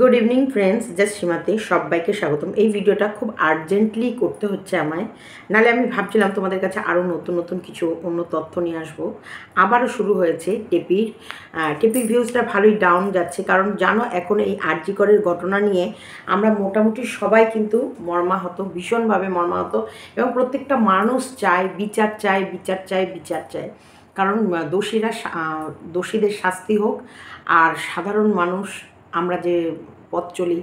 good evening friends just সীমাতে সবাইকে স্বাগতম এই ভিডিওটা খুব আর্জেন্টলি করতে হচ্ছে আমায় নালে আমি ভাবছিলাম তোমাদের কাছে আরও নতুন নতুন কিছু অন্য তথ্য নিয়ে আসবো আবারও শুরু হয়েছে টেপির টেপির ভিউজটা ভালোই ডাউন যাচ্ছে কারণ জানো এখন এই আর্যিকরের ঘটনা নিয়ে আমরা মোটামুটি সবাই কিন্তু মর্মাহত ভীষণভাবে মর্মাহত এবং প্রত্যেকটা মানুষ চায় বিচার চায় বিচার চায় বিচার চায় কারণ দোষীরা দোষীদের শাস্তি হোক আর সাধারণ মানুষ আমরা যে পথ চলি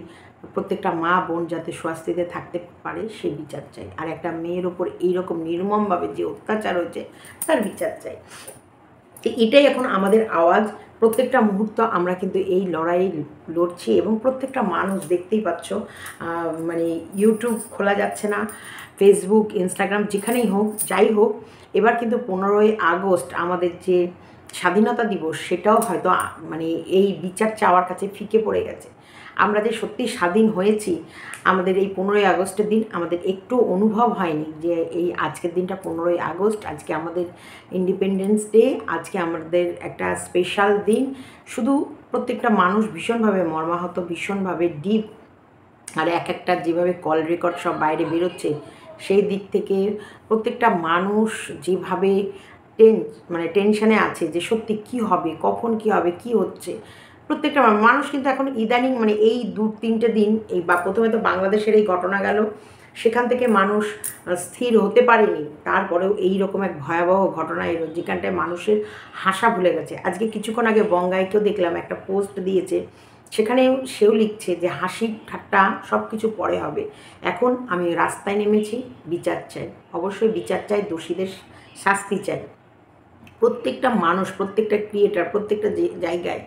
প্রত্যেকটা মা বোন যাতে স্বাস্থ্যতে থাকতে পারে সে বিচার চাই আর একটা মেয়ের ওপর এইরকম নির্মমভাবে যে অত্যাচার হয়েছে তার বিচার চাই এটাই এখন আমাদের আওয়াজ প্রত্যেকটা মুহূর্ত আমরা কিন্তু এই লড়াই লড়ছি এবং প্রত্যেকটা মানুষ দেখতেই পাচ্ছ মানে ইউটিউব খোলা যাচ্ছে না ফেসবুক ইনস্টাগ্রাম যেখানেই হোক যাই হোক এবার কিন্তু পনেরোই আগস্ট আমাদের যে স্বাধীনতা দিবস সেটাও হয়তো মানে এই বিচার চাওয়ার কাছে ফিকে পড়ে গেছে আমরা যে সত্যি স্বাধীন হয়েছি আমাদের এই পনেরোই আগস্টের দিন আমাদের একটু অনুভব হয়নি যে এই আজকের দিনটা পনেরোই আগস্ট আজকে আমাদের ইন্ডিপেন্ডেন্স ডে আজকে আমাদের একটা স্পেশাল দিন শুধু প্রত্যেকটা মানুষ ভীষণভাবে মর্মাহত ভীষণভাবে ডিপ আর এক একটা যেভাবে কল রেকর্ড সব বাইরে বেরোচ্ছে সেই দিক থেকে প্রত্যেকটা মানুষ যেভাবে টেন মানে টেনশানে আছে যে সত্যি কি হবে কখন কি হবে কি হচ্ছে প্রত্যেকটা মানুষ কিন্তু এখন ইদানিং মানে এই দু তিনটে দিন এই বা প্রথমে তো বাংলাদেশের এই ঘটনা গেল সেখান থেকে মানুষ স্থির হতে পারেনি তারপরেও এই রকম এক ভয়াবহ ঘটনা এলো যেখানটায় মানুষের হাসা ভুলে গেছে আজকে কিছুক্ষণ আগে বঙ্গাইকেও দেখলাম একটা পোস্ট দিয়েছে সেখানে সেও লিখছে যে হাসি ঠাট্টা সব কিছু পরে হবে এখন আমি রাস্তায় নেমেছি বিচার চাই অবশ্যই বিচার চাই দোষীদের শাস্তি চাই প্রত্যেকটা মানুষ প্রত্যেকটা ক্রিয়েটার প্রত্যেকটা জায়গায়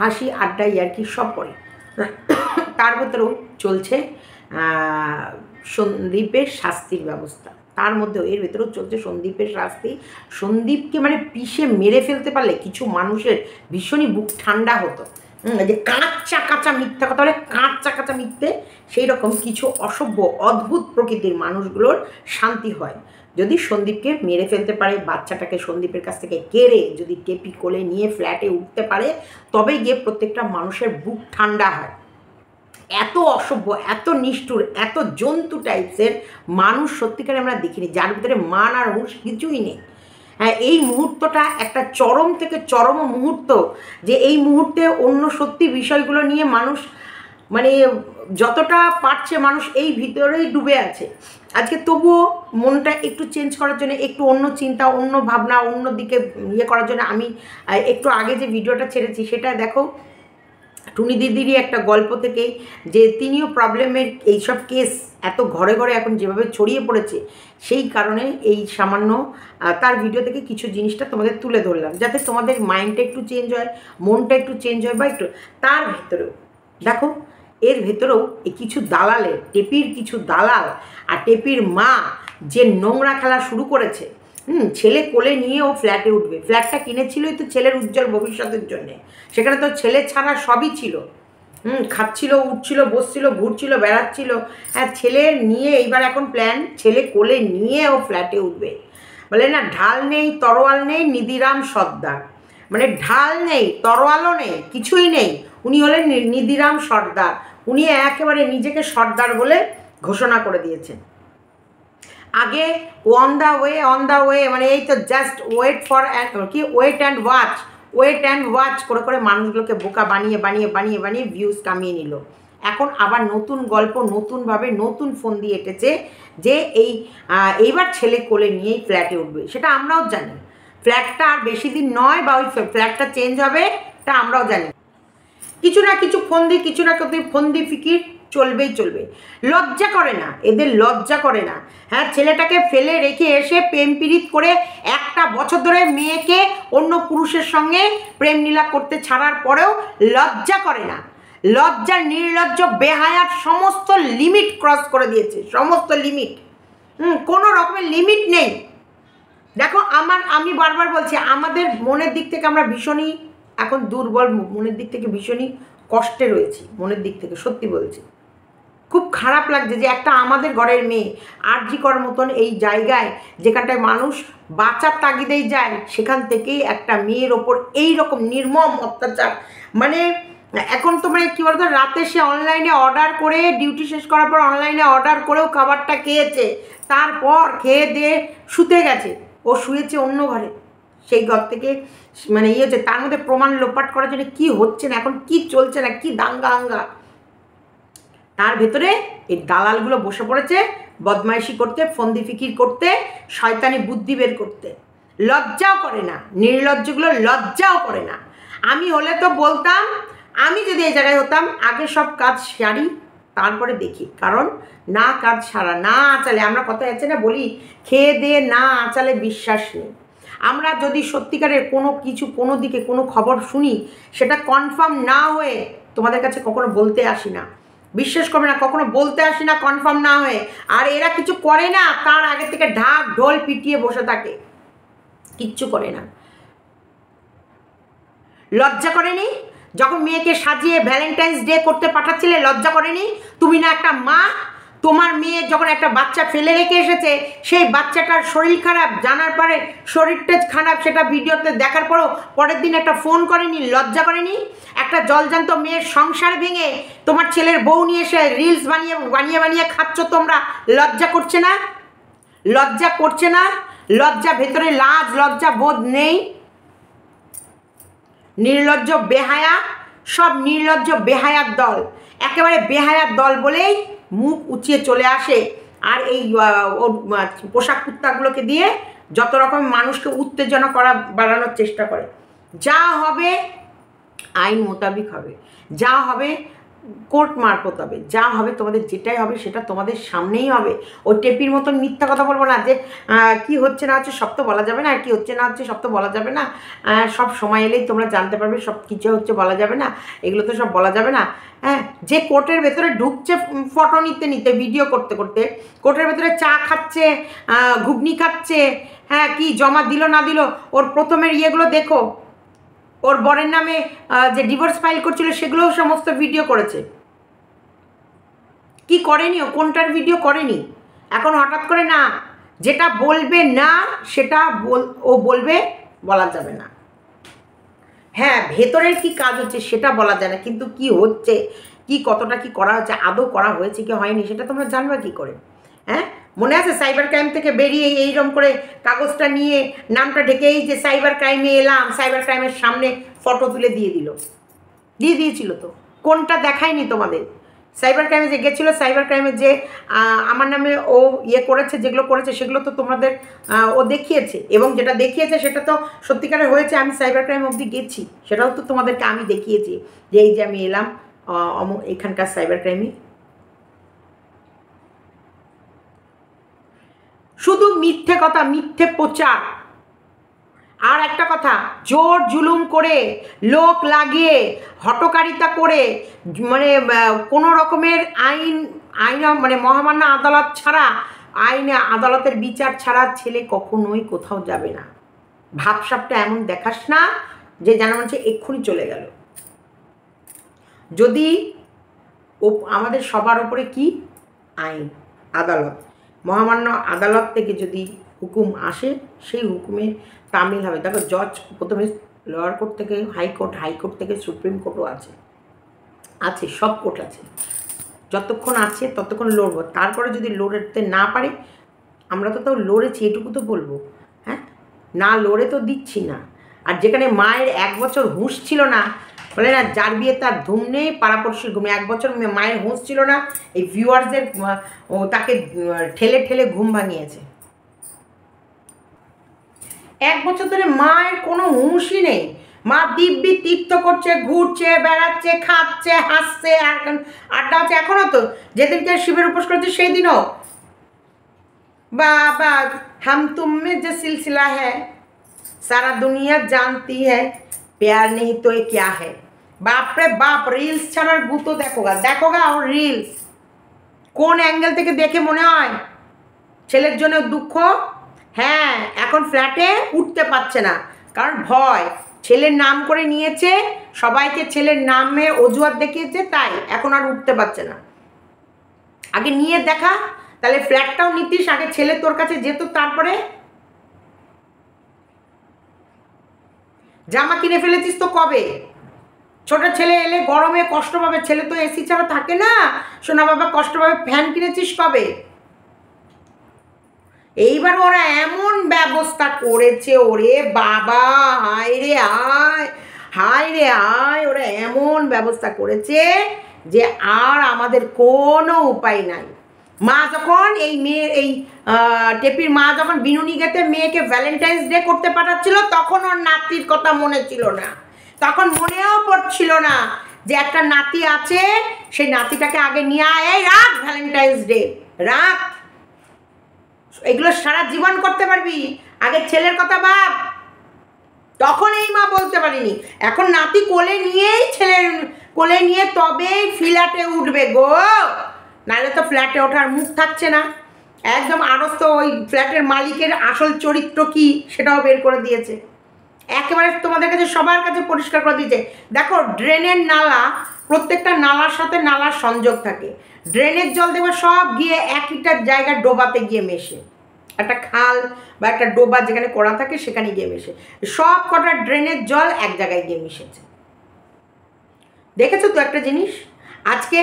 হাসি আড্ডা ইয়ার্কি সব পড়ে তার ভেতরেও চলছে সন্দীপের শাস্তির ব্যবস্থা তার মধ্যেও এর ভেতরেও চলছে সন্দীপের শাস্তি সন্দীপকে মানে পিষে মেরে ফেলতে পারলে কিছু মানুষের ভীষণই বুক ঠান্ডা হতো যে কাঁচা কাঁচা মিথ্যা কথা বলে কাঁচা কাঁচা মিথ্যে সেই রকম কিছু অসভ্য অদ্ভুত প্রকৃতির মানুষগুলোর শান্তি হয় যদি সন্দীপকে মেরে ফেলতে পারে বাচ্চাটাকে সন্দীপের কাছ থেকে কেড়ে যদি টেপি কোলে নিয়ে ফ্ল্যাটে উঠতে পারে তবে গিয়ে প্রত্যেকটা মানুষের বুক ঠান্ডা হয় এত অসভ্য এত নিষ্ঠুর এত জন্তু টাইপসের মানুষ সত্যিকারে আমরা দেখিনি যার ভিতরে মান আর হুশ কিছুই নেই হ্যাঁ এই মুহূর্তটা একটা চরম থেকে চরম মুহূর্ত যে এই মুহূর্তে অন্য সত্যি বিষয়গুলো নিয়ে মানুষ মানে যতটা পারছে মানুষ এই ভিতরেই ডুবে আছে আজকে তবুও মনটা একটু চেঞ্জ করার জন্য একটু অন্য চিন্তা অন্য ভাবনা অন্য দিকে ইয়ে করার জন্য আমি একটু আগে যে ভিডিওটা ছেড়েছি সেটা দেখো টুনি দিদিরই একটা গল্প থেকে যে তিনিও প্রবলেমের এইসব কেস এত ঘরে ঘরে এখন যেভাবে ছড়িয়ে পড়েছে সেই কারণে এই সামান্য তার ভিডিও থেকে কিছু জিনিসটা তোমাদের তুলে ধরলাম যাতে তোমাদের মাইন্ডটা একটু চেঞ্জ হয় মনটা একটু চেঞ্জ হয় বা একটু তার ভিতরেও দেখো এর ভেতরেও কিছু দালালের টেপির কিছু দালাল আর টেপির মা যে নোংরা খেলা শুরু করেছে হুম ছেলে কোলে নিয়ে ও ফ্ল্যাটে উঠবে ফ্ল্যাটটা কিনেছিলই তো ছেলের উজ্জ্বল ভবিষ্যতের জন্যে সেখানে তো ছেলে ছাড়া সবই ছিল হুম খাচ্ছিল উঠছিল বসছিল ঘুরছিল বেড়াচ্ছিল হ্যাঁ ছেলে নিয়ে এইবার এখন প্ল্যান ছেলে কোলে নিয়ে ও ফ্ল্যাটে উঠবে বলে না ঢাল নেই তরোয়াল নেই নিদিরাম সর্দার মানে ঢাল নেই তরোয়ালও নেই কিছুই নেই উনি হলেন নিধিরাম সর্দার উনি একেবারে নিজেকে সর্দার বলে ঘোষণা করে দিয়েছেন আগে on the way on the way মানে এই তো জাস্ট ওয়েট ফর কি wait and watch wait and watch করে করে মানুষগুলোকে বোকা বানিয়ে বানিয়ে বানিয়ে বানিয়ে ভিউজ কামিয়ে নিল এখন আবার নতুন গল্প নতুনভাবে নতুন ফোন দিয়ে এঁটেছে যে এই এইবার ছেলে কোলে নিয়েই ফ্ল্যাটে উঠবে সেটা আমরাও জানি ফ্ল্যাটটা আর বেশি দিন নয় বা ওই ফ্ল্যাটটা চেঞ্জ হবে তা আমরাও জানি কিছু না কিছু ফন্দি কিছু না কিছু ফন্দি ফিকির চলবেই চলবে লজ্জা করে না এদের লজ্জা করে না হ্যাঁ ছেলেটাকে ফেলে রেখে এসে প্রেম পীড়িত করে একটা বছর ধরে মেয়েকে অন্য পুরুষের সঙ্গে প্রেম নীলা করতে ছাড়ার পরেও লজ্জা করে না লজ্জা নির্লজ্জ বেহায়ার সমস্ত লিমিট ক্রস করে দিয়েছে সমস্ত লিমিট হুম কোনো রকমের লিমিট নেই দেখো আমার আমি বারবার বলছি আমাদের মনের দিক থেকে আমরা ভীষণই এখন দুর্বল মনের দিক থেকে ভীষণই কষ্টে রয়েছি মনের দিক থেকে সত্যি বলছি খুব খারাপ লাগছে যে একটা আমাদের ঘরের মেয়ে আর্যিকর করার মতন এই জায়গায় যেখানটায় মানুষ বাঁচার তাগিদেই যায় সেখান থেকেই একটা মেয়ের ওপর এই রকম নির্মম অত্যাচার মানে এখন তো মানে কী বলতো রাতে সে অনলাইনে অর্ডার করে ডিউটি শেষ করার পর অনলাইনে অর্ডার করেও খাবারটা খেয়েছে তারপর খেয়ে দিয়ে শুতে গেছে ও শুয়েছে অন্য ঘরে সেই ঘর থেকে মানে ইয়ে হচ্ছে তার মধ্যে প্রমাণ লোপাট করার জন্য কি হচ্ছে না এখন কি চলছে না কি দাঙ্গা আঙ্গা তার ভেতরে এই দালালগুলো বসে পড়েছে বদমাইশি করতে ফন্দি ফিকির করতে শয়তানি বুদ্ধি বের করতে লজ্জাও করে না নির্লজ্জগুলো লজ্জাও করে না আমি হলে তো বলতাম আমি যদি এই জায়গায় হতাম আগে সব কাজ সারি তারপরে দেখি কারণ না কাজ সারা না আচালে আমরা কথা আছে না বলি খেয়ে দিয়ে না আচালে বিশ্বাস নেই আমরা যদি সত্যিকারের কোনো কিছু কোনো দিকে কোনো খবর শুনি সেটা কনফার্ম না হয়ে তোমাদের কাছে কখনো বলতে আসি না বিশ্বাস করবে না কখনো বলতে আসি না কনফার্ম না হয়ে আর এরা কিছু করে না তার আগে থেকে ঢাক ঢোল পিটিয়ে বসে থাকে কিচ্ছু করে না লজ্জা করেনি যখন মেয়েকে সাজিয়ে ভ্যালেন্টাইন্স ডে করতে পাঠাচ্ছিলে লজ্জা করেনি তুমি না একটা মা তোমার মেয়ে যখন একটা বাচ্চা ফেলে রেখে এসেছে সেই বাচ্চাটার শরীর খারাপ জানার পরে শরীরটা খারাপ সেটা ভিডিওতে দেখার পরও পরের দিন একটা ফোন করেনি লজ্জা করেনি একটা জলজান্ত মেয়ের সংসার ভেঙে তোমার ছেলের বউ নিয়ে এসে রিলস বানিয়ে বানিয়ে বানিয়ে খাচ্ছ তোমরা লজ্জা করছে না লজ্জা করছে না লজ্জা ভেতরে লাজ লজ্জা বোধ নেই নির্লজ্জ বেহায়া সব নির্লজ্জ বেহায়ার দল একেবারে বেহায়ার দল বলেই মুখ উঁচিয়ে চলে আসে আর এই ওর পোশাক কুত্তাগুলোকে দিয়ে যত রকম মানুষকে উত্তেজনা করা বাড়ানোর চেষ্টা করে যা হবে আইন মোতাবিক হবে যা হবে কোর্ট মারফত হবে যা হবে তোমাদের যেটাই হবে সেটা তোমাদের সামনেই হবে ওই টেপির মতন মিথ্যা কথা বলবো না যে কি হচ্ছে না হচ্ছে সব তো বলা যাবে না কি হচ্ছে না হচ্ছে সব তো বলা যাবে না সব সময় এলেই তোমরা জানতে পারবে সব কিছু হচ্ছে বলা যাবে না এগুলো তো সব বলা যাবে না হ্যাঁ যে কোর্টের ভেতরে ঢুকছে ফটো নিতে নিতে ভিডিও করতে করতে কোর্টের ভেতরে চা খাচ্ছে ঘুগনি খাচ্ছে হ্যাঁ কি জমা দিল না দিল ওর প্রথমের ইয়েগুলো দেখো ওর বরের নামে যে ডিভোর্স ফাইল করছিল সেগুলোও সমস্ত ভিডিও করেছে কি করেনি ও কোনটার ভিডিও করেনি এখন হঠাৎ করে না যেটা বলবে না সেটা ও বলবে বলা যাবে না হ্যাঁ ভেতরের কি কাজ হচ্ছে সেটা বলা যায় না কিন্তু কি হচ্ছে কি কতটা কি করা হচ্ছে আদৌ করা হয়েছে কি হয়নি সেটা তোমরা জানবা কি করে হ্যাঁ মনে আছে সাইবার ক্রাইম থেকে বেরিয়ে এইরকম করে কাগজটা নিয়ে নামটা ঢেকেই যে সাইবার ক্রাইমে এলাম সাইবার ক্রাইমের সামনে ফটো তুলে দিয়ে দিল দিয়ে দিয়েছিল তো কোনটা দেখায়নি তোমাদের সাইবার ক্রাইমে যে গেছিলো সাইবার ক্রাইমে যে আমার নামে ও ইয়ে করেছে যেগুলো করেছে সেগুলো তো তোমাদের ও দেখিয়েছে এবং যেটা দেখিয়েছে সেটা তো সত্যিকারে হয়েছে আমি সাইবার ক্রাইম অবধি গেছি সেটাও তো তোমাদেরকে আমি দেখিয়েছি যে এই যে আমি এলাম এখানকার সাইবার ক্রাইমে শুধু মিথ্যে কথা মিথ্যে প্রচার আর একটা কথা জোর জুলুম করে লোক লাগিয়ে হটকারিতা করে মানে কোনো রকমের আইন আইন মানে মহামান্য আদালত ছাড়া আইনে আদালতের বিচার ছাড়া ছেলে কখনোই কোথাও যাবে না ভাবসাবটা এমন দেখাস না যে যেন হচ্ছে এক্ষুনি চলে গেল যদি আমাদের সবার ওপরে কি আইন আদালত মহামান্য আদালত থেকে যদি হুকুম আসে সেই হুকুমে তামিল হবে দেখো জজ প্রথমে লোয়ার কোর্ট থেকে হাইকোর্ট হাইকোর্ট থেকে সুপ্রিম কোর্টও আছে আছে সব কোর্ট আছে যতক্ষণ আছে ততক্ষণ লড়বো তারপরে যদি লড়তে না পারে আমরা তো তাও লড়েছি এটুকু তো বলবো হ্যাঁ না লড়ে তো দিচ্ছি না আর যেখানে মায়ের এক বছর হুঁশ ছিল না বলে না যার বিয়ে তার ধুম নেই পাড়াপড়শির ঘুম এক বছর মায়ের হুঁশ ছিল না এই ভিউয়ার্সদের তাকে ঠেলে ঠেলে ঘুম ভাঙিয়েছে এক বছর ধরে মায়ের কোনো হুঁশই নেই মা দিব্যি তীর্থ করছে ঘুরছে বেড়াচ্ছে খাচ্ছে হাসছে আড্ডা হচ্ছে এখনও তো যেদিনকে শিবের উপোস করেছে সেই দিনও বা হাম তুমি যে সিলসিলা হ্যাঁ সারা দুনিয়া জানতি হ্যাঁ প্যার নেই তো এ क्या হ্যাঁ বাপরে বাপ রিলস ছাড়ার গুতো দেখো গা দেখো গা ওর রিলস কোন অ্যাঙ্গেল থেকে দেখে মনে হয় ছেলের জন্য দুঃখ হ্যাঁ এখন ফ্ল্যাটে উঠতে পারছে না কারণ ভয় ছেলের নাম করে নিয়েছে সবাইকে ছেলের নামে অজুহাত দেখিয়েছে তাই এখন আর উঠতে পারছে না আগে নিয়ে দেখা তাহলে ফ্ল্যাটটাও নিতিস আগে ছেলে তোর কাছে যেত তারপরে জামা কিনে ফেলেছিস তো কবে ছোট ছেলে এলে গরমে কষ্ট পাবে ছেলে তো এসি ছাড়া থাকে না সোনা বাবা কষ্ট পাবে ফ্যান কিনেছিস কবে এইবার ওরা এমন ব্যবস্থা করেছে ওরে বাবা হায় রে আয় হায় রে আয় ওরা এমন ব্যবস্থা করেছে যে আর আমাদের কোনো উপায় নাই মা যখন এই মেয়ের এই টেপির মা যখন বিনুনি গেতে মেয়েকে ভ্যালেন্টাইন্স ডে করতে পাঠাচ্ছিল তখন ওর নাতির কথা মনে ছিল না তখন মনেও পড়ছিল না যে একটা নাতি আছে সেই নাতিটাকে আগে নিয়ে আয় রাখ ভ্যালেন্টাইন্স ডে রাখ এগুলো সারা জীবন করতে পারবি আগে ছেলের কথা ভাব তখন এই মা বলতে পারিনি এখন নাতি কোলে নিয়েই ছেলের কোলে নিয়ে তবে ফ্ল্যাটে উঠবে গো নাহলে তো ফ্ল্যাটে ওঠার মুখ থাকছে না একদম আরস্ত ওই ফ্ল্যাটের মালিকের আসল চরিত্র কি সেটাও বের করে দিয়েছে একেবারে তোমাদের কাছে সবার কাছে পরিষ্কার করে দিয়েছে দেখো ড্রেনের নালা প্রত্যেকটা নালার সাথে নালার সংযোগ থাকে ড্রেনের জল দেবো সব গিয়ে একটা জায়গা ডোবাতে গিয়ে মেশে একটা খাল বা একটা ডোবা যেখানে করা থাকে সেখানে গিয়ে মেশে সব কটা ড্রেনের জল এক জায়গায় গিয়ে মিশেছে দেখেছো তো একটা জিনিস আজকে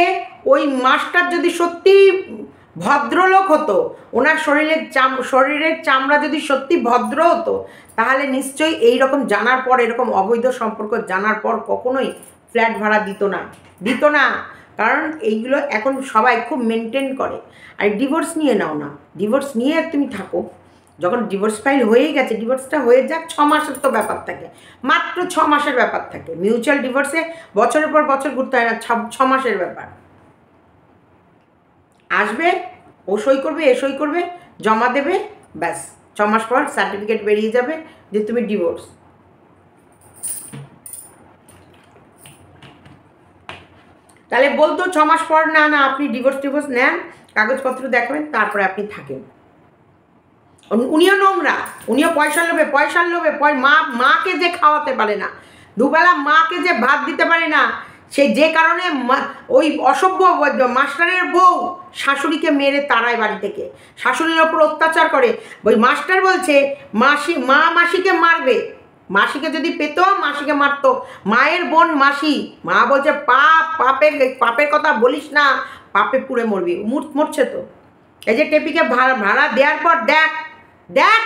ওই মাসটার যদি সত্যি ভদ্রলোক হতো ওনার শরীরের চাম শরীরের চামড়া যদি সত্যি ভদ্র হতো তাহলে নিশ্চয়ই এই রকম জানার পর এরকম অবৈধ সম্পর্ক জানার পর কখনোই ফ্ল্যাট ভাড়া দিত না দিত না কারণ এইগুলো এখন সবাই খুব মেনটেন করে আর ডিভোর্স নিয়ে নাও না ডিভোর্স নিয়ে তুমি থাকো যখন ডিভোর্স ফাইল হয়েই গেছে ডিভোর্সটা হয়ে যাক ছ মাসের তো ব্যাপার থাকে মাত্র ছ মাসের ব্যাপার থাকে মিউচুয়াল ডিভোর্সে বছরের পর বছর ঘুরতে হয় না ছ মাসের ব্যাপার আসবে ও সই করবে এ সই করবে জমা দেবে ব্যাস ছ মাস পর সার্টিফিকেট বেরিয়ে যাবে যে তুমি ডিভোর্স তাহলে বলতো ছ মাস পর না না আপনি ডিভোর্স ডিভোর্স নেন কাগজপত্র দেখবেন তারপরে আপনি থাকেন উনিও নোংরা উনিও পয়সা লোভে পয়সা লোভে মা মাকে যে খাওয়াতে পারে না দুবেলা মাকে যে ভাত দিতে পারে না সেই যে কারণে ওই অসভ্য মাস্টারের বউ শাশুড়িকে মেরে তাড়ায় বাড়ি থেকে শাশুড়ির ওপর অত্যাচার করে ওই মাস্টার বলছে মাসি মা মাসিকে মারবে মাসিকে যদি পেত মাসিকে মারতো মায়ের বোন মাসি মা বলছে পাপ পাপের পাপের কথা বলিস না পাপে পুড়ে মরবি মরছে তো এই যে টেপিকে ভাড়া ভাড়া দেওয়ার পর দেখ দেখ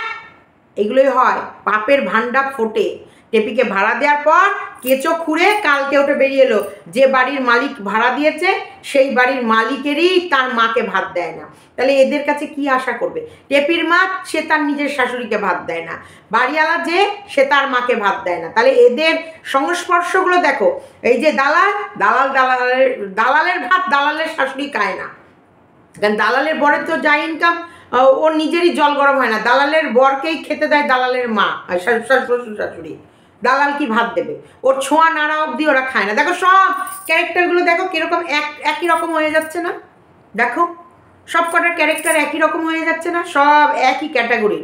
এগুলোই হয় পাপের ভান্ডা ফোটে টেপিকে ভাড়া দেওয়ার পর কেঁচো খুঁড়ে কালকে ওটা বেরিয়ে এলো যে বাড়ির মালিক ভাড়া দিয়েছে সেই বাড়ির মালিকেরই তার মাকে ভাত দেয় না তাহলে এদের কাছে কি আশা করবে টেপির মা সে তার নিজের শাশুড়িকে ভাত দেয় না বাড়িওয়ালা যে সে তার মাকে ভাত দেয় না তাহলে এদের সংস্পর্শগুলো দেখো এই যে দালাল দালাল দালালের দালালের ভাত দালালের শাশুড়ি খায় না কারণ দালালের বরের তো যা ইনকাম ওর নিজেরই জল গরম হয় না দালালের বরকেই খেতে দেয় দালালের মা শ্বশুর শাশুড়ি দালাল কি ভাত দেবে ওর ছোঁয়া নাড়া অবধি ওরা খায় না দেখো সব ক্যারেক্টারগুলো দেখো কীরকম এক একই রকম হয়ে যাচ্ছে না দেখো সব কটার ক্যারেক্টার একই রকম হয়ে যাচ্ছে না সব একই ক্যাটাগরি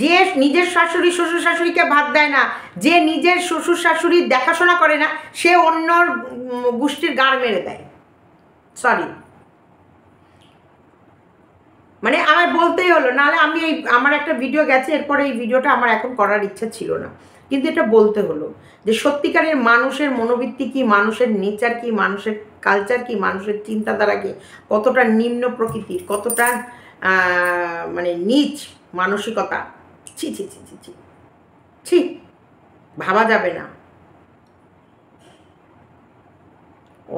যে নিজের শাশুড়ি শ্বশুর শাশুড়িকে ভাত দেয় না যে নিজের শ্বশুর শাশুড়ি দেখাশোনা করে না সে অন্যর গোষ্ঠীর গাড় মেরে দেয় সরি মানে আমার বলতেই হলো নাহলে আমি এই আমার একটা ভিডিও গেছে এরপরে এই ভিডিওটা আমার এখন করার ইচ্ছা ছিল না কিন্তু এটা বলতে হলো যে সত্যিকারের মানুষের মনোবৃত্তি কি মানুষের নেচার কি মানুষের কালচার কি মানুষের চিন্তাধারা কি কতটা নিম্ন প্রকৃতির কতটা মানে নিচ মানসিকতা ছি ছি ছি ছি ছি ছি ভাবা যাবে না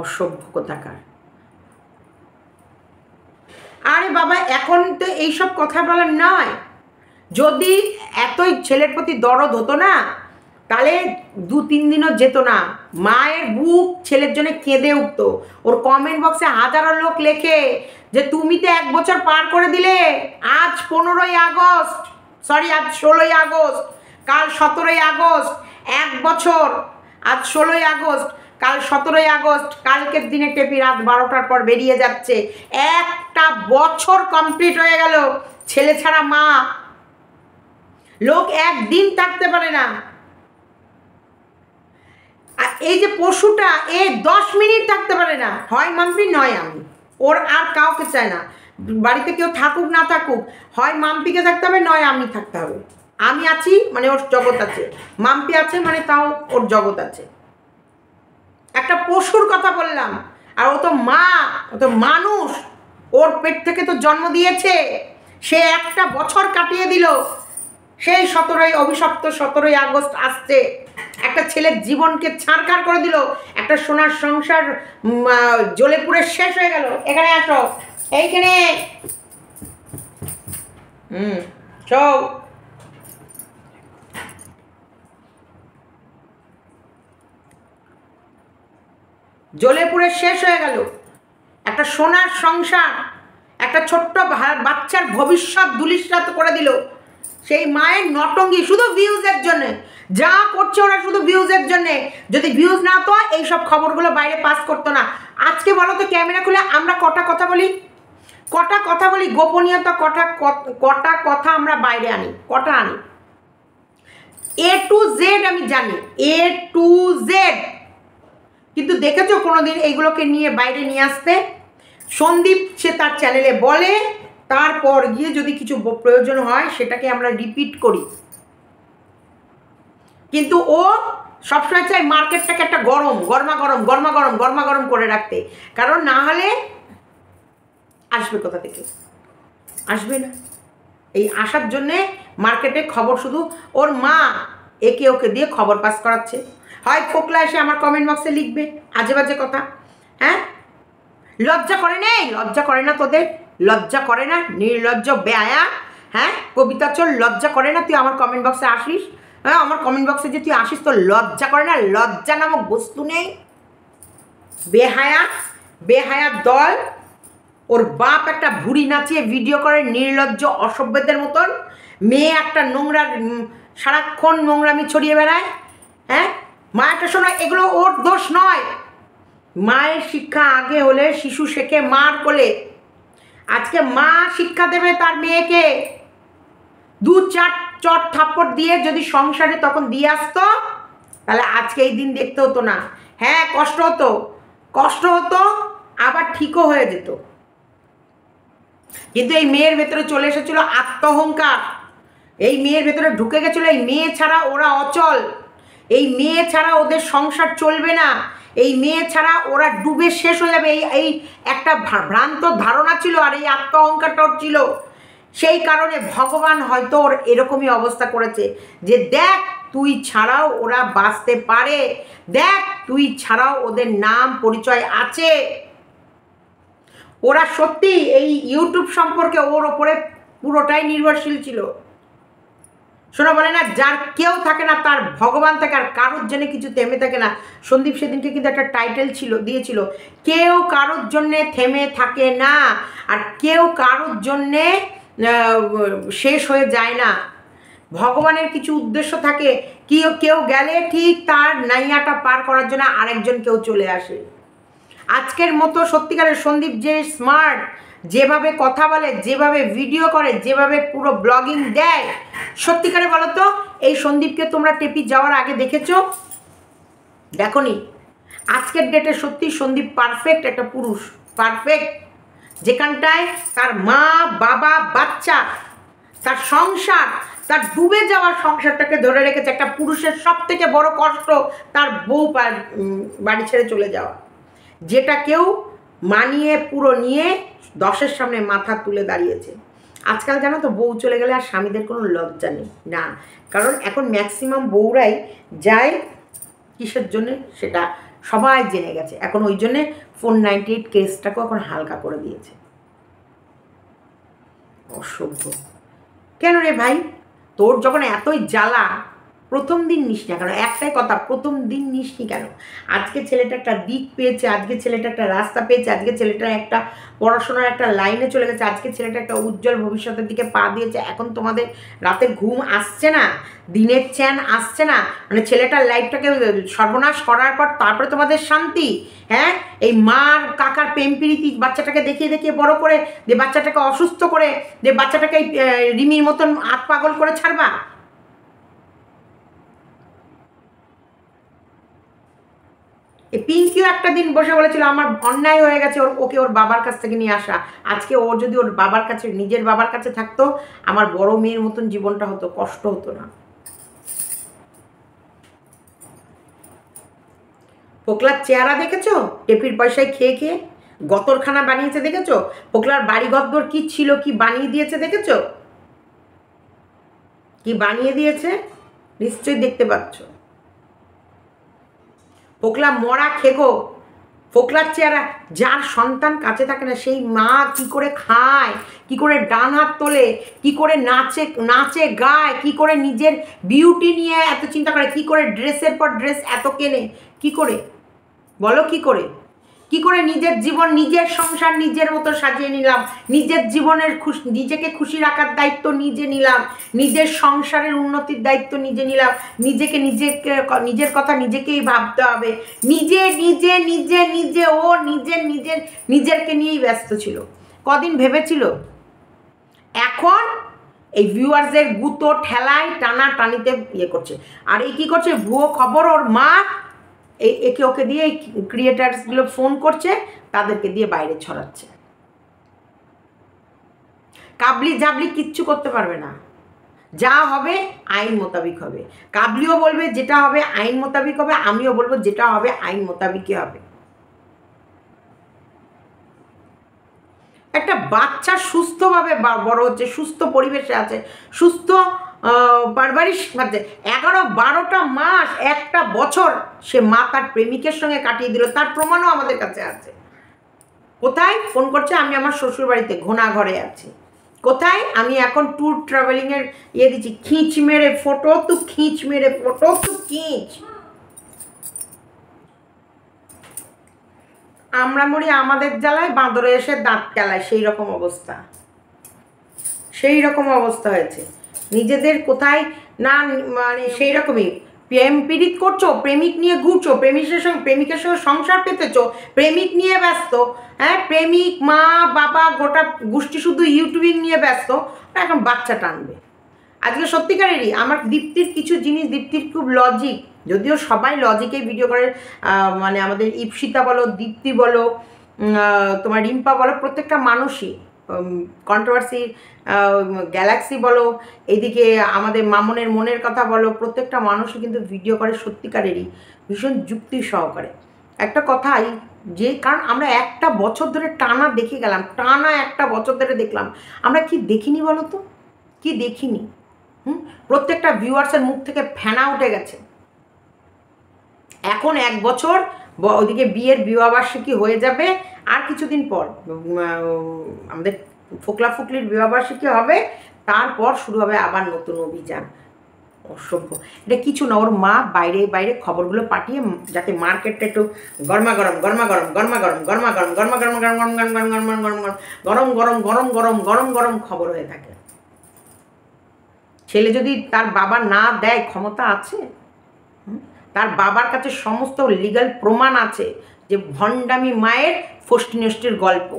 অসভ্য কোথাকার আরে বাবা এখন তো এইসব কথা বলার নয় যদি এতই ছেলের প্রতি দরদ হতো না তাহলে দু তিন দিনও যেত না মায়ের বুক ছেলের জন্য কেঁদে উঠত ওর কমেন্ট বক্সে হাজারো লোক লেখে যে তুমি তো এক বছর পার করে দিলে আজ পনেরোই আগস্ট সরি আজ ষোলোই আগস্ট কাল সতেরোই আগস্ট এক বছর আজ ষোলোই আগস্ট কাল সতেরোই আগস্ট কালকের দিনে টেপি রাত বারোটার পর বেরিয়ে যাচ্ছে একটা বছর কমপ্লিট হয়ে গেল ছেলে ছাড়া মা লোক একদিন থাকতে পারে না এই যে পশুটা এ দশ মিনিট থাকতে পারে না হয় মাম্পি নয় আমি ওর আর কাউকে চায় না বাড়িতে কেউ থাকুক না থাকুক হয় মাম্পিকে থাকতে হবে নয় আমি থাকতে হবে আমি আছি মানে ওর জগৎ আছে মাম্পি আছে মানে তাও ওর জগৎ আছে একটা পশুর কথা বললাম আর ও তো মা ও তো মানুষ ওর পেট থেকে তো জন্ম দিয়েছে সে একটা বছর কাটিয়ে দিল সেই সতেরোই অভিশপ্ত সতেরোই আগস্ট আসছে একটা ছেলের জীবনকে ছাড়কার করে দিল একটা সোনার সংসার জ্বলে পুড়ে শেষ হয়ে গেল এখানে আসো এইখানে হুম চৌ জ্বলে পুড়ে শেষ হয়ে গেল একটা সোনার সংসার একটা ছোট্ট বাচ্চার ভবিষ্যৎ দুলিশ্রাত করে দিল সেই মায়ের নটঙ্গি শুধু ভিউজের জন্যে যা করছে ওরা শুধু ভিউজের জন্যে যদি ভিউজ না তো এই সব খবরগুলো বাইরে পাস করতো না আজকে বলো তো ক্যামেরা খুলে আমরা কটা কথা বলি কটা কথা বলি গোপনীয়তা কটা কটা কথা আমরা বাইরে আনি কটা আনি এ টু জেড আমি জানি এ টু জেড কিন্তু দেখেছো কোনোদিন এইগুলোকে নিয়ে বাইরে নিয়ে আসতে সন্দীপ সে তার চ্যানেলে বলে তারপর গিয়ে যদি কিছু প্রয়োজন হয় সেটাকে আমরা রিপিট করি কিন্তু ও সবসময় চাই মার্কেটটাকে একটা গরম গরমা গরম গরমা গরম গরমা গরম করে রাখতে কারণ না হলে আসবে কোথা থেকে আসবে না এই আসার জন্যে মার্কেটে খবর শুধু ওর মা একে ওকে দিয়ে খবর পাস করাচ্ছে হয় খোকলা এসে আমার কমেন্ট বক্সে লিখবে আজে বাজে কথা হ্যাঁ লজ্জা করে না লজ্জা করে না তোদের লজ্জা করে না নির্লজ্জ ব্যায়া হ্যাঁ কবিতা চল লজ্জা করে না তুই আমার কমেন্ট বক্সে আসিস হ্যাঁ আমার কমেন্ট বক্সে যে তুই আসিস তোর লজ্জা করে না লজ্জা নামক বস্তু নেই বেহায়া বেহায়া দল ওর বাপ একটা ভুড়ি নাচিয়ে ভিডিও করে নির্লজ্জ অসভ্যদের মতন মেয়ে একটা নোংরা সারাক্ষণ নোংরামি ছড়িয়ে বেড়ায় হ্যাঁ মায়েরটা শোনা এগুলো ওর দোষ নয় মায়ের শিক্ষা আগে হলে শিশু শেখে মার কোলে আজকে মা শিক্ষা দেবে তার মেয়েকে দু চার চট থাপ্পড় দিয়ে যদি সংসারে তখন দিয়ে আসতো তাহলে আজকে এই দিন দেখতে হতো না হ্যাঁ কষ্ট হতো কষ্ট হতো আবার ঠিকও হয়ে যেত কিন্তু এই মেয়ের ভেতরে চলে এসেছিল আত্মহংকার এই মেয়ের ভেতরে ঢুকে গেছিলো এই মেয়ে ছাড়া ওরা অচল এই মেয়ে ছাড়া ওদের সংসার চলবে না এই মেয়ে ছাড়া ওরা ডুবে শেষ হয়ে যাবে এই এই একটা ভ্রান্ত ধারণা ছিল আর এই আত্ম অহংকারটা ছিল সেই কারণে ভগবান হয়তো ওর এরকমই অবস্থা করেছে যে দেখ তুই ছাড়াও ওরা বাঁচতে পারে দেখ তুই ছাড়াও ওদের নাম পরিচয় আছে ওরা সত্যি এই ইউটিউব সম্পর্কে ওর ওপরে পুরোটাই নির্ভরশীল ছিল শোনা বলে না যার কেউ থাকে না তার ভগবান থাকে আর কারোর জন্যে কিছু থেমে থাকে না সন্দীপ সেদিনকে কিন্তু একটা টাইটেল ছিল দিয়েছিল কেউ কারোর জন্যে থেমে থাকে না আর কেউ কারোর জন্যে শেষ হয়ে যায় না ভগবানের কিছু উদ্দেশ্য থাকে কি কেউ গেলে ঠিক তার নাইয়াটা পার করার জন্য আরেকজন কেউ চলে আসে আজকের মতো সত্যিকারের সন্দীপ যে স্মার্ট যেভাবে কথা বলে যেভাবে ভিডিও করে যেভাবে পুরো ব্লগিং দেয় সত্যিকারে বলো তো এই সন্দীপকে তোমরা টেপি যাওয়ার আগে দেখেছো দেখো নি আজকের ডেটে সত্যি সন্দীপ পারফেক্ট একটা পুরুষ পারফেক্ট যেখানটায় তার মা বাবা বাচ্চা তার সংসার তার ডুবে যাওয়া সংসারটাকে ধরে রেখেছে একটা পুরুষের সব থেকে বড় কষ্ট তার বউ বাড়ি ছেড়ে চলে যাওয়া যেটা কেউ মানিয়ে পুরো নিয়ে দশের সামনে মাথা তুলে দাঁড়িয়েছে আজকাল জানো তো বউ চলে গেলে আর স্বামীদের কোনো লজ্জা নেই না কারণ এখন ম্যাক্সিমাম বউরাই যায় কিসের জন্যে সেটা সবাই জেনে গেছে এখন ওই জন্যে ফোর নাইনটি এইট কেসটাকেও এখন হালকা করে দিয়েছে অসভ্য কেন রে ভাই তোর যখন এতই জ্বালা প্রথম দিন নিস না কেন একটাই কথা প্রথম দিন নিস নি কেন আজকে ছেলেটা একটা দিক পেয়েছে আজকে ছেলেটা একটা রাস্তা পেয়েছে আজকে ছেলেটা একটা পড়াশোনার একটা লাইনে চলে গেছে আজকে ছেলেটা একটা উজ্জ্বল ভবিষ্যতের দিকে পা দিয়েছে এখন তোমাদের রাতে ঘুম আসছে না দিনের চ্যান আসছে না মানে ছেলেটার লাইফটাকে সর্বনাশ করার পর তারপরে তোমাদের শান্তি হ্যাঁ এই মার কাকার প্রেমপিরিতি বাচ্চাটাকে দেখিয়ে দেখিয়ে বড় করে যে বাচ্চাটাকে অসুস্থ করে যে বাচ্চাটাকে রিমির মতন আত পাগল করে ছাড়বা পিঙ্কিও একটা দিন বসে বলেছিল আমার অন্যায় হয়ে গেছে ওর ওকে ওর বাবার কাছ থেকে নিয়ে আসা আজকে ওর যদি ওর বাবার কাছে নিজের বাবার কাছে থাকতো আমার বড় মেয়ের মতন জীবনটা হতো কষ্ট হতো না পোকলার চেহারা দেখেছো টেপির পয়সায় খেয়ে খেয়ে গতরখানা বানিয়েছে দেখেছো পোকলার বাড়ি গদ্দর কি ছিল কি বানিয়ে দিয়েছে দেখেছো কি বানিয়ে দিয়েছে নিশ্চয়ই দেখতে পাচ্ছ ফোকলা মরা খেগো ফোকলার চেয়ারা যার সন্তান কাছে থাকে না সেই মা কি করে খায় কি করে ডান হাত তোলে কি করে নাচে নাচে গায় কি করে নিজের বিউটি নিয়ে এত চিন্তা করে কি করে ড্রেসের পর ড্রেস এত কেনে কি করে বলো কি করে কি করে নিজের জীবন নিজের সংসার নিজের মতো সাজিয়ে নিলাম নিজের জীবনের খুশি নিজেকে খুশি রাখার দায়িত্ব নিজে নিলাম নিজের সংসারের উন্নতির দায়িত্ব নিজে নিলাম নিজেকে নিজেকে নিজের কথা নিজেকেই ভাবতে হবে নিজে নিজে নিজে নিজে ও নিজের নিজের নিজেরকে নিয়েই ব্যস্ত ছিল কদিন ভেবেছিল এখন এই ভিউয়ার্সের গুতো ঠেলায় টানা টানিতে ইয়ে করছে আর এই কী করছে ভুয়ো খবর ওর মা এই একে ওকে দিয়ে এই ক্রিয়েটার্সগুলো ফোন করছে তাদেরকে দিয়ে বাইরে ছড়াচ্ছে কাবলি জাবলি কিচ্ছু করতে পারবে না যা হবে আইন মোতাবিক হবে কাবলিও বলবে যেটা হবে আইন মোতাবিক হবে আমিও বলবো যেটা হবে আইন মোতাবিকই হবে একটা বাচ্চা সুস্থভাবে বড় হচ্ছে সুস্থ পরিবেশে আছে সুস্থ মানে এগারো বারোটা মাস একটা বছর সে মা তার প্রেমিকের সঙ্গে কাটিয়ে দিল তার প্রমাণও আমাদের কাছে আছে কোথায় ফোন করছে আমি আমার শ্বশুর বাড়িতে ঘোনা ঘরে আছি কোথায় আমি এখন ট্যুর ট্রাভেলিংয়ের ইয়ে দিচ্ছি খিঁচ মেরে ফটো তো খিঁচ মেরে ফটো তো খিঁচ আমরা মরি আমাদের জ্বালায় বাঁদরে এসে দাঁত কেলায় সেই রকম অবস্থা সেই রকম অবস্থা হয়েছে নিজেদের কোথায় না মানে সেই রকমই প্রেম পীড়িত করছো প্রেমিক নিয়ে ঘুরছো প্রেমিকের সঙ্গে প্রেমিকের সঙ্গে সংসার পেতেছো প্রেমিক নিয়ে ব্যস্ত হ্যাঁ প্রেমিক মা বাবা গোটা গোষ্ঠী শুধু ইউটিউবিং নিয়ে ব্যস্ত এখন বাচ্চা টানবে আজকে সত্যিকারেরই আমার দীপ্তির কিছু জিনিস দীপ্তির খুব লজিক যদিও সবাই লজিকে ভিডিও করে মানে আমাদের ইপসিতা বলো দীপ্তি বলো তোমার রিম্পা বলো প্রত্যেকটা মানুষই কন্ট্রোভার্সি গ্যালাক্সি বলো এদিকে আমাদের মামনের মনের কথা বলো প্রত্যেকটা মানুষই কিন্তু ভিডিও করে সত্যিকারেরই ভীষণ যুক্তি সহকারে একটা কথাই যে কারণ আমরা একটা বছর ধরে টানা দেখে গেলাম টানা একটা বছর ধরে দেখলাম আমরা কি দেখিনি বলো তো কি দেখিনি হুম প্রত্যেকটা ভিউয়ার্সের মুখ থেকে ফেনা উঠে গেছে এখন এক বছর ওদিকে বিয়ের বিবাহবার্ষিকী হয়ে যাবে আর কিছুদিন পর আমাদের ফোকলা ফুকলির বিবাহবার্ষিকী হবে তারপর শুরু হবে আবার নতুন অভিযান অসভ্য এটা কিছু না ওর মা বাইরে বাইরে খবরগুলো পাঠিয়ে যাতে মার্কেটটা একটু গরমা গরম গরমা গরম গরমা গরম গরমা গরম গরমা গরম গরম গরম গরম গরম গরম গরম গরম গরম গরম গরম গরম গরম খবর হয়ে থাকে ছেলে যদি তার বাবা না দেয় ক্ষমতা আছে তার বাবার কাছে সমস্ত লিগাল প্রমাণ আছে যে ভণ্ডামি মায়ের ফষ্টিনষ্টির গল্প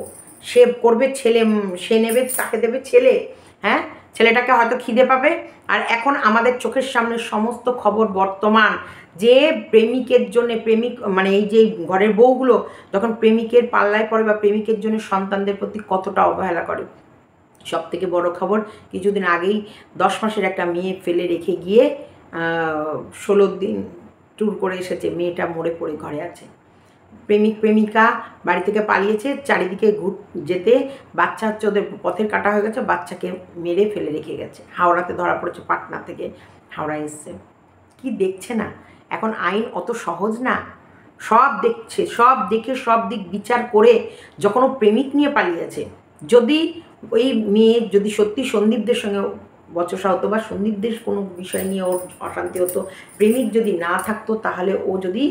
সে করবে ছেলে সে নেবে তাকে দেবে ছেলে হ্যাঁ ছেলেটাকে হয়তো খিদে পাবে আর এখন আমাদের চোখের সামনে সমস্ত খবর বর্তমান যে প্রেমিকের জন্যে প্রেমিক মানে এই যে ঘরের বউগুলো তখন প্রেমিকের পাল্লায় পড়ে বা প্রেমিকের জন্য সন্তানদের প্রতি কতটা অবহেলা করে সব থেকে বড়ো খবর কিছুদিন আগেই দশ মাসের একটা মেয়ে ফেলে রেখে গিয়ে ষোলো দিন ট্যুর করে এসেছে মেয়েটা মরে পড়ে ঘরে আছে প্রেমিক প্রেমিকা বাড়ি থেকে পালিয়েছে চারিদিকে ঘুর যেতে বাচ্চা হচ্ছে ওদের পথের কাটা হয়ে গেছে বাচ্চাকে মেরে ফেলে রেখে গেছে হাওড়াতে ধরা পড়েছে পাটনা থেকে হাওড়া এসছে কি দেখছে না এখন আইন অত সহজ না সব দেখছে সব দেখে সব দিক বিচার করে যখন ও প্রেমিক নিয়ে পালিয়েছে যদি ওই মেয়ে যদি সত্যি সন্দীপদের সঙ্গে বচসা হতো বা সন্নির্দেশ কোনো বিষয় নিয়ে ওর অশান্তি হতো প্রেমিক যদি না থাকতো তাহলে ও যদি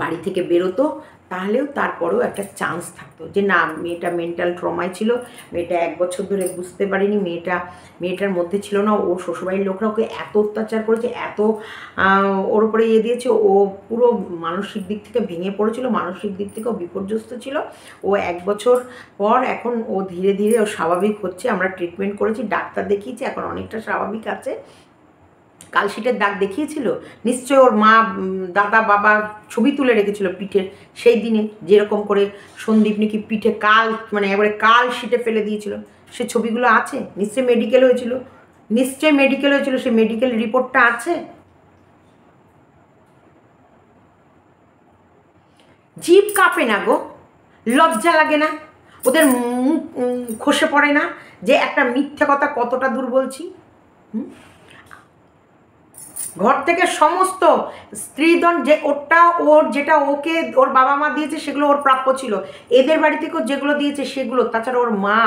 বাড়ি থেকে বেরোতো তাহলেও তারপরেও একটা চান্স থাকতো যে না মেয়েটা মেন্টাল ট্রমায় ছিল মেয়েটা এক বছর ধরে বুঝতে পারেনি মেয়েটা মেয়েটার মধ্যে ছিল না ওর শ্বশুরবাড়ির লোকরা ওকে এত অত্যাচার করেছে এত ওর উপরে ইয়ে দিয়েছে ও পুরো মানসিক দিক থেকে ভেঙে পড়েছিল মানসিক দিক থেকেও বিপর্যস্ত ছিল ও এক বছর পর এখন ও ধীরে ধীরে ও স্বাভাবিক হচ্ছে আমরা ট্রিটমেন্ট করেছি ডাক্তার দেখিয়েছি এখন অনেকটা স্বাভাবিক আছে কালশিটের দাগ দেখিয়েছিল নিশ্চয় ওর মা দাদা বাবা ছবি তুলে রেখেছিল পিঠে সেই দিনে যেরকম করে সন্দীপ নাকি পিঠে কাল মানে একবারে কাল শিটে ফেলে দিয়েছিল সে ছবিগুলো আছে নিশ্চয় মেডিকেল হয়েছিল নিশ্চয় মেডিকেল হয়েছিল সে মেডিকেল রিপোর্টটা আছে জিপ কাঁপে না গো লজ্জা লাগে না ওদের মুখ খসে পড়ে না যে একটা মিথ্যে কথা কতটা দূর বলছি হুম ঘর থেকে সমস্ত স্ত্রীধন যে ওরটা ওর যেটা ওকে ওর বাবা মা দিয়েছে সেগুলো ওর প্রাপ্য ছিল এদের বাড়ি থেকেও যেগুলো দিয়েছে সেগুলো তাছাড়া ওর মা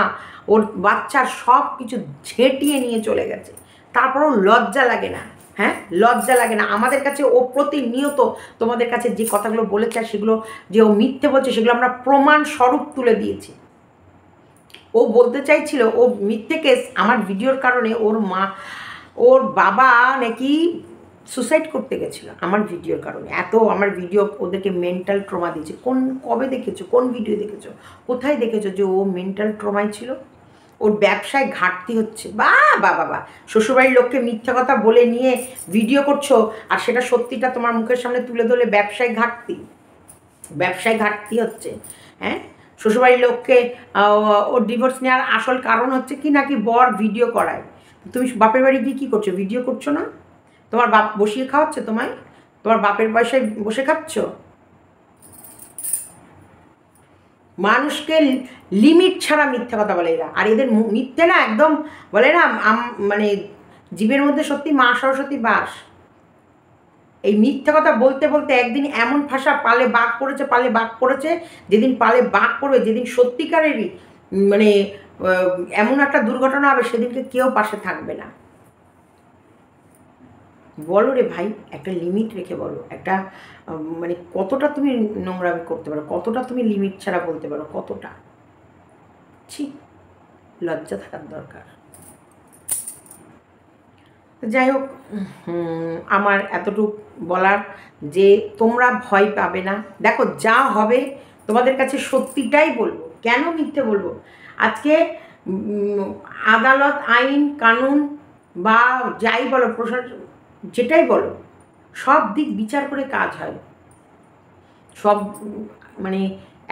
ওর বাচ্চার সব কিছু ঝেঁটিয়ে নিয়ে চলে গেছে তারপরও লজ্জা লাগে না হ্যাঁ লজ্জা লাগে না আমাদের কাছে ও প্রতিনিয়ত তোমাদের কাছে যে কথাগুলো বলেছে সেগুলো যে ও মিথ্যে বলছে সেগুলো আমরা প্রমাণ স্বরূপ তুলে দিয়েছি ও বলতে চাইছিল ও মিথ্যে কেস আমার ভিডিওর কারণে ওর মা ওর বাবা নাকি সুসাইড করতে গেছিলো আমার ভিডিওর কারণে এত আমার ভিডিও ওদেরকে মেন্টাল ট্রমা দিয়েছে কোন কবে দেখেছো কোন ভিডিও দেখেছো কোথায় দেখেছো যে ও মেন্টাল ট্রমায় ছিল ওর ব্যবসায় ঘাটতি হচ্ছে বা বা বাবা শ্বশুরবাড়ির লোককে মিথ্যা কথা বলে নিয়ে ভিডিও করছো আর সেটা সত্যিটা তোমার মুখের সামনে তুলে ধরলে ব্যবসায় ঘাটতি ব্যবসায় ঘাটতি হচ্ছে হ্যাঁ শ্বশুরবাড়ির লোককে ওর ডিভোর্স নেওয়ার আসল কারণ হচ্ছে কি নাকি বর ভিডিও করায় তুমি বাপের বাড়ি গিয়ে কী করছো ভিডিও করছো না তোমার বাপ বসিয়ে খাওয়াচ্ছে তোমায় তোমার বাপের পয়সায় বসে খাচ্ছ মানুষকে লিমিট ছাড়া মিথ্যা কথা বলে এরা আর এদের মিথ্যে না একদম বলে না মানে জীবের মধ্যে সত্যি মা সরস্বতী বাস এই মিথ্যে কথা বলতে বলতে একদিন এমন ভাষা পালে বাঘ পড়েছে পালে বাঘ পড়েছে যেদিন পালে বাক পড়বে যেদিন সত্যিকারেরই মানে এমন একটা দুর্ঘটনা হবে সেদিনকে কেউ পাশে থাকবে না বলো রে ভাই একটা লিমিট রেখে বলো একটা মানে কতটা তুমি নোংরামি করতে পারো কতটা তুমি লিমিট ছাড়া বলতে পারো কতটা ছি লজ্জা থাকার দরকার যাই হোক আমার এতটুকু বলার যে তোমরা ভয় পাবে না দেখো যা হবে তোমাদের কাছে সত্যিটাই বলবো কেন মিথ্যে বলবো আজকে আদালত আইন কানুন বা যাই বলো প্রশাসন যেটাই বলো সব দিক বিচার করে কাজ হয় সব মানে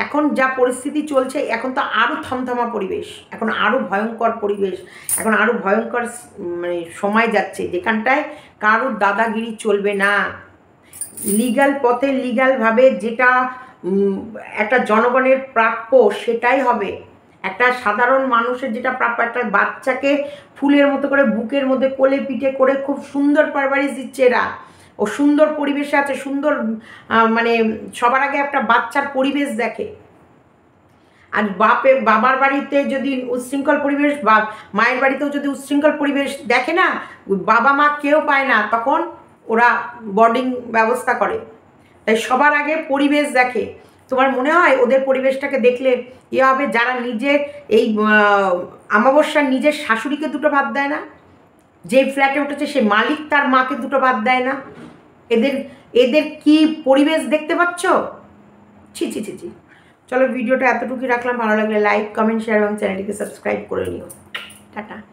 এখন যা পরিস্থিতি চলছে এখন তো আরও থমথমা পরিবেশ এখন আরও ভয়ঙ্কর পরিবেশ এখন আরও ভয়ঙ্কর মানে সময় যাচ্ছে যেখানটায় কারোর দাদাগিরি চলবে না লিগাল পথে লিগালভাবে যেটা একটা জনগণের প্রাপ্য সেটাই হবে একটা সাধারণ মানুষের যেটা প্রাপ্য একটা বাচ্চাকে ফুলের মতো করে বুকের মধ্যে কোলে পিঠে করে খুব সুন্দর পারভারিশ দিচ্ছে এরা ও সুন্দর পরিবেশে আছে সুন্দর মানে সবার আগে একটা বাচ্চার পরিবেশ দেখে আর বাপের বাবার বাড়িতে যদি উচ্ছৃঙ্খল পরিবেশ বা মায়ের বাড়িতেও যদি উচ্ছৃঙ্খল পরিবেশ দেখে না বাবা মা কেউ পায় না তখন ওরা বর্ডিং ব্যবস্থা করে তাই সবার আগে পরিবেশ দেখে তোমার মনে হয় ওদের পরিবেশটাকে দেখলে এ হবে যারা নিজের এই আমাবস্যার নিজের শাশুড়িকে দুটো ভাত দেয় না যে ফ্ল্যাটে উঠেছে সে মালিক তার মাকে দুটো ভাত দেয় না এদের এদের কি পরিবেশ দেখতে পাচ্ছ ছি ছি ছি ছি চলো ভিডিওটা এতটুকুই রাখলাম ভালো লাগলে লাইক কমেন্ট শেয়ার এবং চ্যানেলটিকে সাবস্ক্রাইব করে নিও টাটা